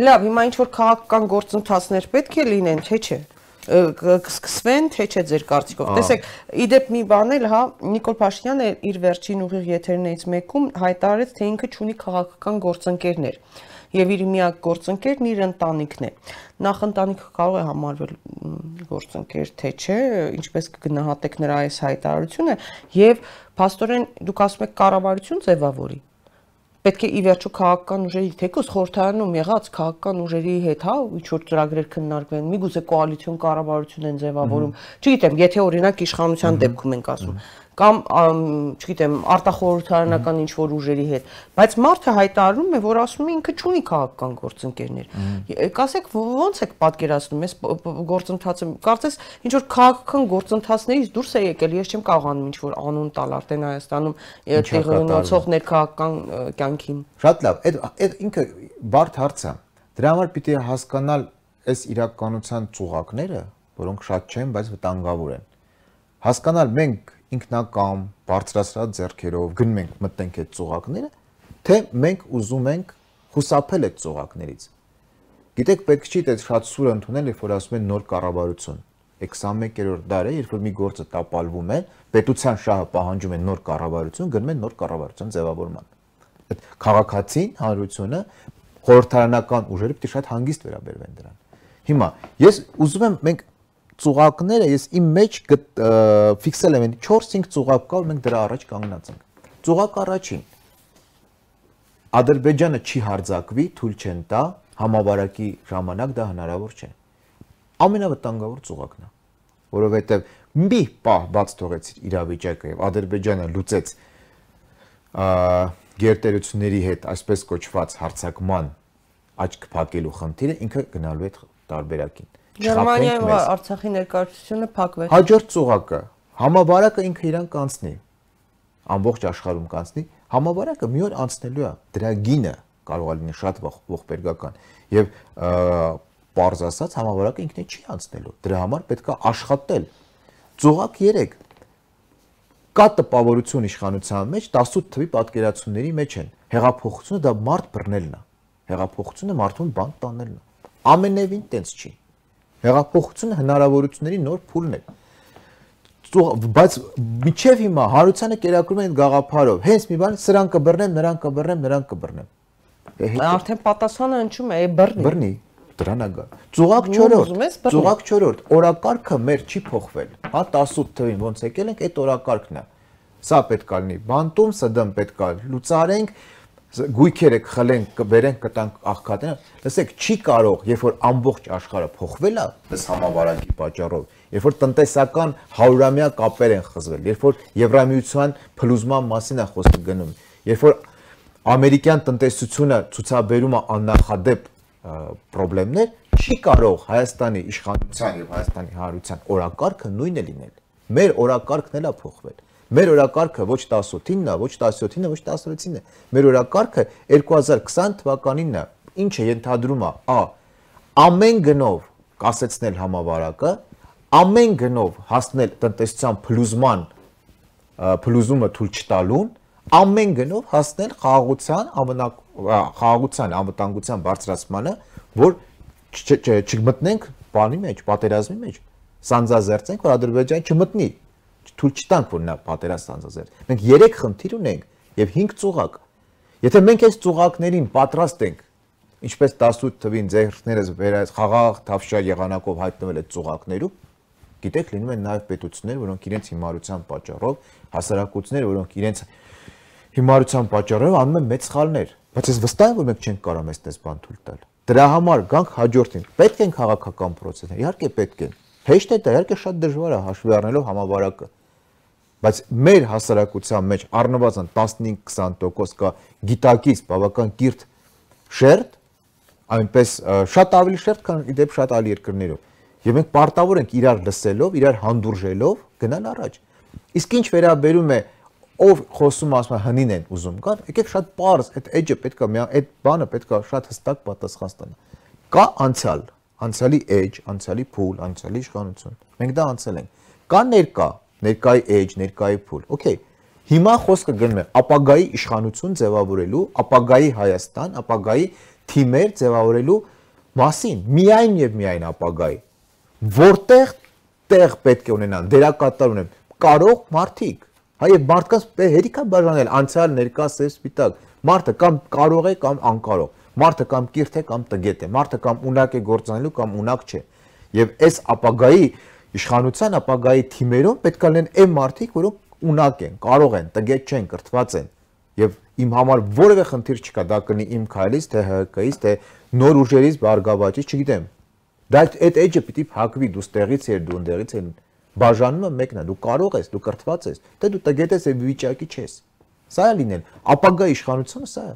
Լավ, հիմա ինչ որ քաղաքական գործընթացներ պետք է լինեն, թե՞ չէ սկսվեն, թե չէ ձեր կարծիքով։ Տեսեք, իդեպ մի բան էլ, հա, Նիկոլ Փաշինյանը իր վերջին ուղիղ եթերներից մեկում հայտարարեց, թե ինքը ունի քաղաքական գործընկերներ եւ իր միակ գործընկերն իր ընտանիքն է։ Նախ ընտանիքը կարող է համարվել գործընկեր, թե չէ, ինչպես կգնահատեք նրա այս հայտարարությունը եւ Փաստորեն դուք ասում եք կառավարություն ձևավորի պետք է ի վերջո քաղաքական ուժերի թեկոս խորհրդարանում եղած քաղաքական ուժերի հետ, հա, ինչ որ ծրագրեր քննարկվեն, միգուցե կոալիցիոն կառավարություն են ձևավորում։ Չգիտեմ, եթե օրինակ իշխանության դեպքում ենք ասում, կամ չգիտեմ արտախորհրդարանական ինչ որ ուժերի հետ, բայց մարդը հայտարարում է, որ ասում է ինքը չունի քաղաքական գործընկերներ։ Կասեք ո՞նց եք պատկերացնում այս գործընթացը։ Կարծես ինչ որ քաղաքական գործընթացներից դուրս է եկել, ես չեմ կարողանում ինչ որ անուն տալ արդեն Հայաստանում տեղի ունեցող ներքաղաքական կյանքին։ Շատ լավ, այդ այդ ինքը բարդ հարց է։ Դրա համար պիտի հասկանալ այս իրականության ծուղակները, որոնք շատ չեն, բայց վտանգավոր են։ Հասկանալ մենք ինքնակամ բարձրացրած ձեռքերով գնում ենք մտնենք այդ ծողակները, թե մենք ուզում ենք խուսափել այդ ծողակներից։ Գիտեք, պետք չի դա շատ սուր ընդունել, երբ որ ասում են նոր կառավարություն։ 21-րդ դարը, երբ որ մի գործը տապալվում է, պետության շահը պահանջում է նոր կառավարություն, գնում են նոր կառավարության ձևավորման։ Այդ քաղաքացին հանրությունը խորհրդարանական ուժերը պետք է շատ հանգիստ վերաբերվեն դրան։ Հիմա ես ուզում եմ մենք ծուղակները ես իմ մեջ ֆիքսել եմ 4-5 ծուղակ կա, որ մենք դրա առաջ կանգնած ենք։ Ծուղակ առաջին Ադրբեջանը չի հարձակվի, թույլ չեն տա, համավարակի ժամանակ դա հնարավոր չէ։ Ամենավտանգավոր ծուղակն է, որովհետև մի պահ բաց թողեց իրավիճակը եւ Ադրբեջանը լուծեց գերտերությունների հետ այսպես կոչված հարձակման աչք փակելու խնդիրը ինքը գնալու է տարբերակին Գերմանիայում Արցախի ներկայությունը փակվեց։ Հաջորդ ծուղակը համավարակը ինքը իրան կանցնի։ Ամբողջ աշխարհում կանցնի։ Համավարակը մի օր անցնելու է։ Դրա գինը կարող է լինի շատ ողբերգական եւ պարզ ասած համավարակը ինքն է չի անցնելու։ Դրա համար պետք է աշխատել։ Ծուղակ 3 կա տպավորություն իշխանության մեջ 18 թվի պատկերացումների մեջ են։ Հեղափոխությունը դա մարդ բռնելն է։ Հեղափոխությունը մարդուն բան տանելն է։ Ամենևին տենց չի։ Հեղափոխությունը հնարավորությունների նոր փուլն է բայց միջև հիմա հարությանը կերակրում են այդ գաղափարով։ Հենց մի բան սրան կբռնեմ, նրան կբռնեմ, նրան կբռնեմ։ Արդեն պատասխանը ընչում է, է բռնի։ Բռնի, դրան է գա։ Ծուղակ 4-րդ, ծուղակ 4-րդ, օրակարգը մեր չի փոխվել։ Հա 18 թվին ոնց եկել ենք, այդ օրակարգն է։ Սա պետք է լինի։ Բանտում, ՍԴՄ պետք է լուծարենք, գույքերը կխլենք, կբերենք, կտանք աղքատը, լսեք, չի կարող, երբ որ ամբողջ աշխարհը փոխվել է, այս համավարակի պատճառով, երբ որ տնտեսական հարյուրամյա կապեր են խզվել, երբ որ Եվրամիության փլուզման մասին է խոսքը գնում, երբ որ ամերիկյան տնտեսությունը ցուցաբերում է աննախադեպ խնդիրներ, չի կարող Հայաստանի իշխանության եւ Հայաստանի հարության օրակարգը նույնը լինել։ Մեր օրակարգն էլ է փոխվել Մեր օրակարգը ոչ 18-ին է, ոչ 17-ին է, ոչ 16-ին է։ Մեր օրակարգը 2020 թվականին է։ Ինչ է ենթադրում է, ա ամեն գնով կասեցնել համավարակը, ամեն գնով հասնել տնտեսության փլուզման փլուզումը թույլ չտալուն, ամեն գնով հասնել խաղաղության, ամնակ խաղաղության, անվտանգության բարձրացմանը, որ չմտնենք բանի մեջ, պատերազմի մեջ, սանձազերծենք, որ Ադրբեջանը չմտնի թույլ չտանք, որ նա պատերազմ անցազեր։ Մենք 3 խնդիր ունենք եւ 5 ծուղակ։ Եթե մենք այս ծուղակներին պատրաստ ենք, ինչպես 18 թվին ձերքներս վերած խաղաղ թավշա եղանակով հայտնվել այդ ծուղակներում, գիտեք, լինում են նաեւ պետություններ, որոնք իրենց հիմարության պատճառով, հասարակություններ, որոնք իրենց հիմարության պատճառով անում են մեծ սխալներ, բայց ես վստահ եմ, որ մենք չենք կարող մեծ տես բան թույլ տալ։ Դրա համար գանք հաջորդին։ Պետք են քաղաքական պրոցեսներ, իհարկե պետք են։ Հեշտ է դա, իհարկե շատ դժվար է հաշվի առնելով համավարակը բայց մեր հասարակության մեջ առնվազն 15-20% կա գիտակից բավական կիրթ շերտ, այնպես շատ ավելի շերտ, քան իդեպ շատ այլ երկրներով։ Եվ մենք պարտավոր ենք իրար լսելով, իրար հանդուրժելով գնալ առաջ։ Իսկ ինչ վերաբերում է ով խոսում ասում է հնին են ուզում կան, եկեք շատ པարզ, այդ edge-ը պետքա մի այդ բանը պետքա շատ հստակ պատասխան տանա։ Կա անցյալ, անցյալի edge, անցյալի pool, անցյալի իշխանություն։ Մենք դա անցել ենք։ Կա ներկա, ներկայի edge, ներկայի pull։ Okay։ Հիմա խոսքը գնում է ապագայի իշխանություն ձևավորելու, ապագայի Հայաստան, ապագայի թիմեր ձևավորելու մասին, միայն եւ միայն ապագայի։ Որտեղ տեղ պետք է ունենան, դերակատար ունեն կարող մարդիկ։ Հա եւ մարդկանց հերիքա բաժանել անցյալ, ներկա, սև, սպիտակ։ Մարդը կամ կարող է կամ անկարող։ Մարդը կամ կիրթ է կամ տգետ է, մարդը կամ ունակ է գործանելու կամ ունակ չէ։ Եվ այս ապագայի իշխանության ապագայի թիմերով պետք է լինեն այն մարդիկ, որոնք ունակ են, կարող են, տգետ չեն, կրթված են։ Եվ իմ համար որևէ խնդիր չկա, դա կնի իմ քայլից, թե ՀՀԿ-ից, թե նոր ուժերից, բարգավաճից, չգիտեմ։ Դա այդ էջը պիտի փակվի դու ստեղից եր դու ընդերից են։ Բաժանումը մեկն է, դու կարող ես, դու կրթված ես, թե դու տգետ ես եւ վիճակի չես։ Սա է լինել։ Ապագա իշխանությունը սա է։